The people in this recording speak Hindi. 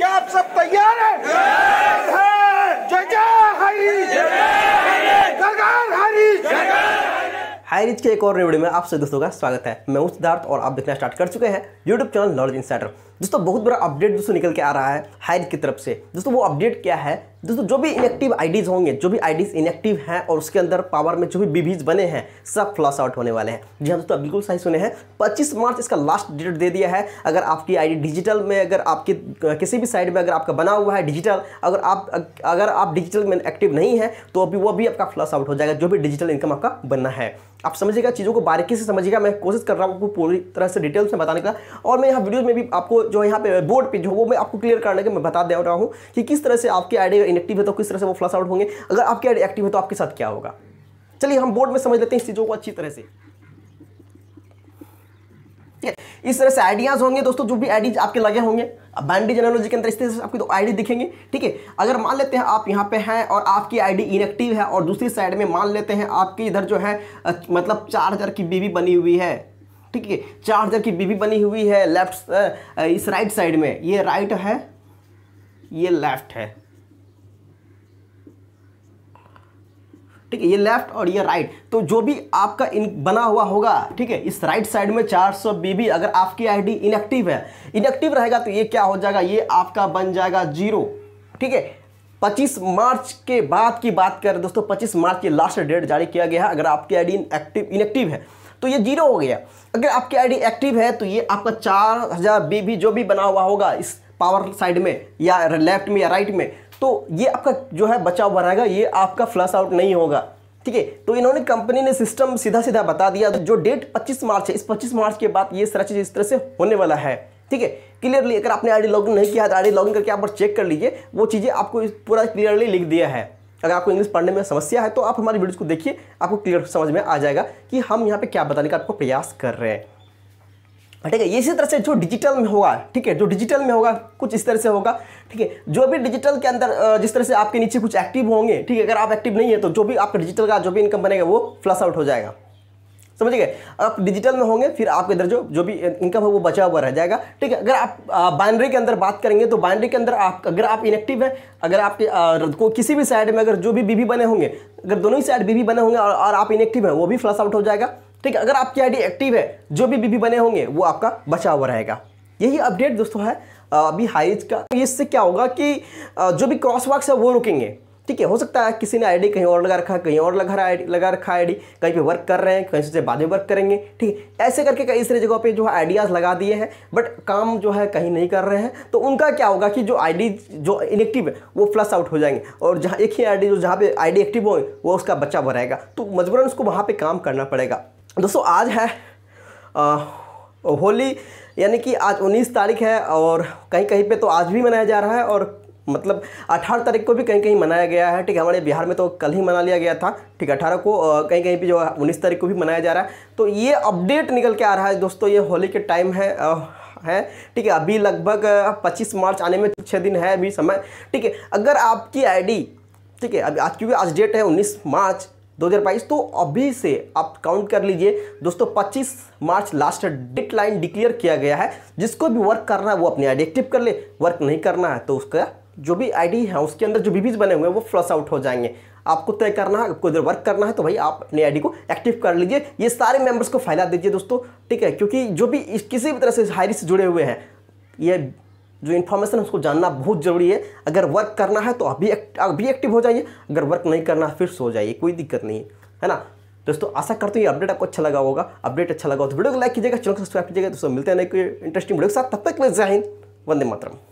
क्या आप सब तैयार हैं जय जय हाई रिच के एक और रेवड़ी में आप सभी दोस्तों का स्वागत है मैं उस सिद्धार्थ और आप देखना स्टार्ट कर चुके हैं यूट्यूब चैनल नॉलेज इंसाइडर दोस्तों बहुत बड़ा अपडेट दोस्तों निकल के आ रहा है हायर की तरफ से दोस्तों वो अपडेट क्या है दोस्तों जो भी इनएक्टिव आईडीज होंगे जो भी आईडीज इनएक्टिव हैं और उसके अंदर पावर में जो भी बीबीज बने हैं सब फ्लॉस आउट होने वाले हैं जी हाँ दोस्तों बिल्कुल सही सुने हैं 25 मार्च इसका लास्ट डेट दे दिया है अगर आपकी आईडी डिजिटल में अगर आपके किसी भी साइड में अगर आपका बना हुआ है डिजिटल अगर आप अगर आप डिजिटल में एक्टिव नहीं है तो अभी वो भी आपका फ्लॉस आउट हो जाएगा जो भी डिजिटल इनकम आपका बनना है आप समझिएगा चीज़ों को बारीकी से समझिएगा मैं कोशिश कर रहा हूँ आपको पूरी तरह से डिटेल्स में बताने का और मैं यहाँ वीडियो में भी आपको जो यहाँ पे बोर्ड पे जो वो मैं आपको क्लियर करने के मैं बता दे रहा हूँ कि किस तरह से आपके ऐड इनेक्टिव है तो किस तरह से वो फ्लस आउट होंगे अगर आपके ऐड एक्टिव है तो आपके साथ क्या होगा चलिए हम बोर्ड में समझ लेते हैं इस चीज़ों को अच्छी तरह से इस तरह से आइडियाज होंगे दोस्तों जो भी आइडीज आपके लगे होंगे बैंडी एनोलॉजी के अंदर इस तरह से आपके दो आईडी दिखेंगे ठीक है अगर मान लेते हैं आप यहाँ पे हैं और आपकी आईडी इनएक्टिव है और दूसरी साइड में मान लेते हैं आपकी इधर जो है मतलब चार की बीवी बनी हुई है ठीक है चार्जर की बीबी बनी हुई है लेफ्ट इस राइट साइड में ये राइट है ये लेफ्ट है ठीक है ये लेफ्ट और ये राइट तो जो भी आपका इन बना हुआ होगा ठीक है इस राइट साइड में 400 बीबी अगर आपकी आईडी इनएक्टिव है इनएक्टिव रहेगा तो ये क्या हो जाएगा ये आपका बन जाएगा जीरो ठीक है 25 मार्च के बाद की बात करें दोस्तों 25 मार्च की लास्ट डेट जारी किया गया है अगर आपकी आईडी इनएक्टिव इनएक्टिव है तो ये जीरो हो गया अगर आपकी आईडी एक्टिव है तो ये आपका चार हज़ार बी भी जो भी बना हुआ होगा इस पावर साइड में या लेफ्ट में या राइट में तो ये आपका जो है बचाव बनाएगा ये आपका फ्लश आउट नहीं होगा ठीक है तो इन्होंने कंपनी ने सिस्टम सीधा सीधा बता दिया जो डेट 25 मार्च है इस 25 मार्च के बाद ये सारा चीज़ इस तरह से होने वाला है ठीक है क्लियरली अगर आपने आईडी लॉगिन नहीं किया तो आईडी लॉगिन करके आप चेक कर लीजिए वो चीज़ें आपको पूरा क्लियरली लिख दिया है अगर आपको इंग्लिश पढ़ने में समस्या है तो आप हमारी वीडियोज़ को देखिए आपको क्लियर समझ में आ जाएगा कि हम यहाँ पे क्या बताने का आपको प्रयास कर रहे हैं ठीक है इसी तरह से जो डिजिटल में होगा ठीक है जो डिजिटल में होगा कुछ इस तरह से होगा ठीक है जो भी डिजिटल के अंदर जिस तरह से आपके नीचे कुछ एक्टिव होंगे ठीक है अगर आप एक्टिव नहीं है तो जो भी आपका डिजिटल का जो भी इनकम बनेगा वो फ्लस आउट हो जाएगा समझ गए आप डिजिटल में होंगे फिर आपके अंदर जो जो भी इनकम है वो बचा हुआ रह जाएगा ठीक है अगर आप बाइनरी के अंदर बात करेंगे तो बाइनरी के अंदर आप अगर आप इनेक्टिव है अगर आपके को किसी भी साइड में अगर जो भी बीबी बने होंगे अगर दोनों ही साइड बीबी बने होंगे और, और आप इनेक्टिव हैं वो भी फ्लस आउट हो जाएगा ठीक है अगर आपकी आईडी एक्टिव है जो भी बीबी बने होंगे वो आपका बचा हुआ रहेगा यही अपडेट दोस्तों है अभी हाइज का तो इससे क्या होगा कि जो भी क्रॉस है वो रुकेंगे ठीक है हो सकता है किसी ने आईडी कहीं और लगा रखा है कहीं और लगा आई लगा रखा है आई कहीं पे वर्क कर रहे हैं कहीं से बाद में वर्क करेंगे ठीक है ऐसे करके कई सारी जगहों पे जो है आइडियाज़ लगा दिए हैं बट काम जो है कहीं नहीं कर रहे हैं तो उनका क्या होगा कि जो आईडी जो इनएक्टिव है वो फ्लस आउट हो जाएंगे और जहाँ एक ही आई जो जहाँ पे आई एक्टिव हो वो उसका बच्चा भराएगा तो मजबूरन उसको वहाँ पर काम करना पड़ेगा दोस्तों आज है होली यानी कि आज 19 तारीख है और कहीं कहीं पे तो आज भी मनाया जा रहा है और मतलब अठारह तारीख को भी कहीं कहीं मनाया गया है ठीक है हमारे बिहार में तो कल ही मना लिया गया था ठीक है अठारह को कहीं कहीं भी जो है उन्नीस तारीख को भी मनाया जा रहा है तो ये अपडेट निकल के आ रहा है दोस्तों ये होली के टाइम है है ठीक है अभी लगभग 25 मार्च आने में तो छः दिन है अभी समय ठीक है अगर आपकी आईडी ठीक है अभी आज क्योंकि आज डेट है उन्नीस मार्च 2022 तो अभी से आप काउंट कर लीजिए दोस्तों 25 March last date line declare किया गया है जिसको भी वर्क करना है वो अपनी आईडी एक्टिव कर ले वर्क नहीं करना है तो उसका जो भी आईडी है उसके अंदर जो बीबीज बने हुए हैं वो फ्लश आउट हो जाएंगे आपको तय करना है आपको इधर वर्क करना है तो भाई आप अपनी आईडी को एक्टिव कर लीजिए ये सारे मेंबर्स को फायदा दीजिए दोस्तों ठीक है क्योंकि जो भी किसी भी तरह से हायरी से जुड़े हुए हैं ये जो इन्फॉर्मेशन है उसको जानना बहुत ज़रूरी है अगर वर्क करना है तो अभी अभी एक्टिव हो जाइए अगर वर्क नहीं करना फिर सो जाइए कोई दिक्कत नहीं है ना दोस्तों आशा करते हैं ये अपडेट आपको अच्छा लगा होगा अपडेट अच्छा लगा हो तो वीडियो को लाइक कीजिएगा चैनल को सब्सक्राइब कीजिएगा दोस्तों मिलते हैं इंटरेस्टिंग वीडियो के साथ तब तक मैं जय हिंद वंदे मातरम